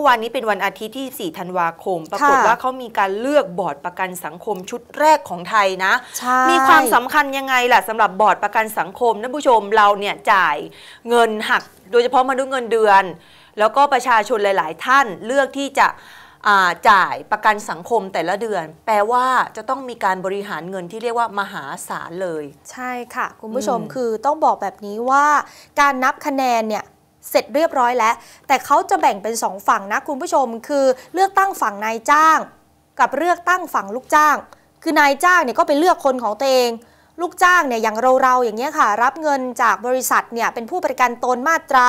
ื่อวานนี้เป็นวันอาทิตย์ที่ 4 ธันวาคม ปรากฏว่าเขามีการเลือกบอร์ดประกันสังคมชุดแรกของไทยนะ มีความสำคัญยังไงล่ะสำหรับบอร์ดประกันสังคมท่านผู้ชมเราเนี่ยจ่ายเงินหัก โดยเฉพาะมนุษย์เงินเดือน แล้วก็ประชาชนหลาย ๆ ท่านเลือกที่จะจ่ายประกันสังคมแต่ละเดือน แปลว่าจะต้องมีการบริหารเงินที่เรียกว่า มหาศาลเลย ใช่ค่ะคุณผู้ชมคือต้องบอกแบบนี้ว่า การนับคะแนนเนี่ยเสร็จเรียบร้อยแล้ว แต่เขาจะแบ่งเป็นสองฝั่งนะคุณผู้ชมคือเลือกตั้งฝั่งนายจ้าง กับเลือกตั้งฝั่งลูกจ้าง คือนายจ้างเนี่ยก็ไปเลือกคนของตัวเองลูกจ้างเนี่ยอย่างเราๆอย่างเงี้ยค่ะ รับเงินจากบริษัทเนี่ยเป็นผู้ประกันตนมาตรา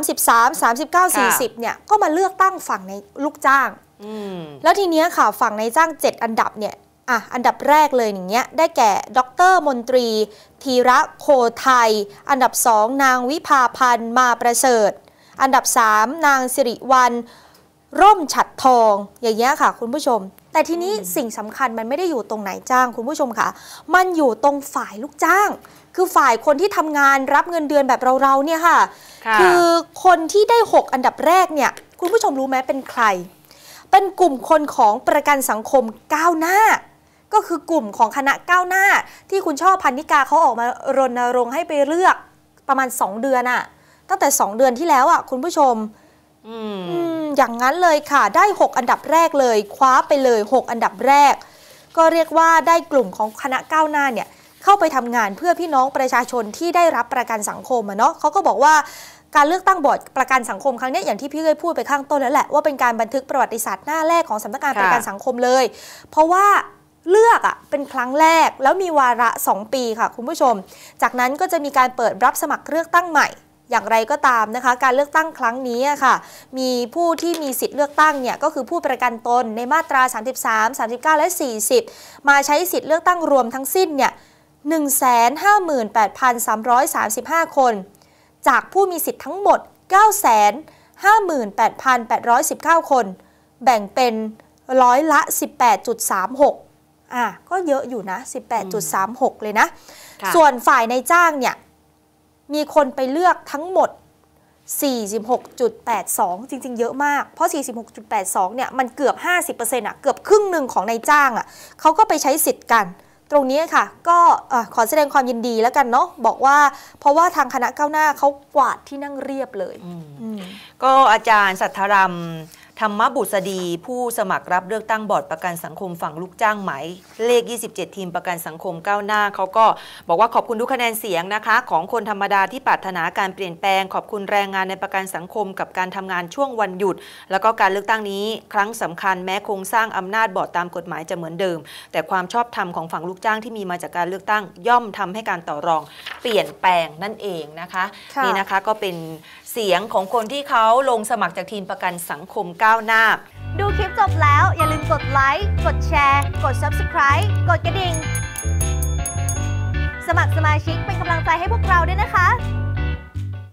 33 39 40เนี่ยก็มาเลือกตั้งฝั่งในลูกจ้างแล้วทีเนี้ยค่ะฝั่งนายจ้าง 7 อันดับเนี่ยอ่ะ อันดับแรกเลยอย่างเงี้ย ได้แก่ ดรมนตรีธีระโคไทย อันดับสองนางวิภาพันธ์มาประเสริฐ อันดับสามนางสิริวันร่มฉัดทอง อย่างเงี้ยค่ะคุณผู้ชม แต่ทีนี้สิ่งสำคัญมันไม่ได้อยู่ตรงไหนจ้างคุณผู้ชมค่ะ มันอยู่ตรงฝ่ายลูกจ้าง คือฝ่ายคนที่ทำงานรับเงินเดือนแบบเราๆเนี่ยค่ะ คือคนที่ได้ 6 อันดับแรกเนี่ย คุณผู้ชมรู้ไหมเป็นใคร เป็นกลุ่มคนของประกันสังคมก้าวหน้าก็คือกลุ่มของคณะก้าวหน้า ที่คุณช่อพันนิกาเขาออกมารณรงค์ให้ไปเลือกประมาณ 2 เดือนอะตั้งแต่ 2 เดือนที่แล้วอะคุณผู้ชมอย่างนั้นเลยค่ะได้ 6 อันดับแรกเลย คว้าไปเลย 6 อันดับแรก ก็เรียกว่าได้กลุ่มของคณะก้าวหน้าเนี่ยเข้าไปทำงานเพื่อพี่น้องประชาชนที่ได้รับประกันสังคมอะเนาะเขาก็บอกว่าการเลือกตั้งบอร์ดประกันสังคมครั้งนี้อย่างที่พี่เคยพูดไปข้างต้นแล้วแหละ ว่าเป็นการบันทึกประวัติศาสตร์หน้าแรกของสำนักงานประกันสังคมเลย เพราะว่าเลือกอ่ะเป็นครั้งแรกแล้วมีวาระ 2 ปีค่ะคุณผู้ชม จากนั้นก็จะมีการเปิดรับสมัครเลือกตั้งใหม่ อย่างไรก็ตามนะคะการเลือกตั้งครั้งนี้ค่ะ มีผู้ที่มีสิทธิ์เลือกตั้งเนี่ยก็คือผู้ประกันตนในมาตรา33 39และ40มาใช้สิทธิ์เลือกตั้งรวมทั้งสิ้นเนี่ย158,335คน จากผู้มีสิทธิ์ทั้งหมด958,819 คน แบ่งเป็นร้อยละ 18.36่ะก็เยอะอยู่นะ 18.36 เลยนะ ส่วนฝ่ายในจ้างเนี่ย มีคนไปเลือกทั้งหมด 46.82 จริงๆ เยอะมาก เพราะ 46.82 เนี่ย มันเกือบ 50%อะเกือบครึ่งหนึ่งของนายจ้างอะะเขาก็ไปใช้สิทธิ์กัน ตรงนี้ค่ะ ก็ขอแสดงความยินดีแล้วกันเนาะ บอกว่าเพราะว่าทางคณะก้าวหน้าเขากวาดที่นั่งเรียบเลย ก็อาจารย์สัทธรรมธรรมบุษดีผู้สมัครรับเลือกตั้งบอร์ดประกันสังคมฝั่งลูกจ้างหมายเลข 27 ทีมประกันสังคมก้าวหน้าเขาก็บอกว่าขอบคุณทุกคะแนนเสียงนะคะ ของคนธรรมดาที่ปรารถนาการเปลี่ยนแปลง ขอบคุณแรงงานในประกันสังคมกับการทำงานช่วงวันหยุด แล้วก็การเลือกตั้งนี้ครั้งสำคัญแม้โครงสร้างอำนาจบอร์ดตามกฎหมายจะเหมือนเดิม แต่ความชอบธรรมของฝั่งลูกจ้างที่มีมาจากการเลือกตั้งย่อมทำให้การต่อรองเปลี่ยนแปลงนั่นเองนะคะ นี่นะคะก็เป็นเสียงของคนที่เขาลงสมัครจากทีมประกันสังคมก้าวหน้าดูคลิปจบแล้วอย่าลืมกดไลค์กดแชร์กด Subscribe กดกระดิ่ง สมัครสมาชิกเป็นกำลังใจให้พวกเราด้วยนะคะ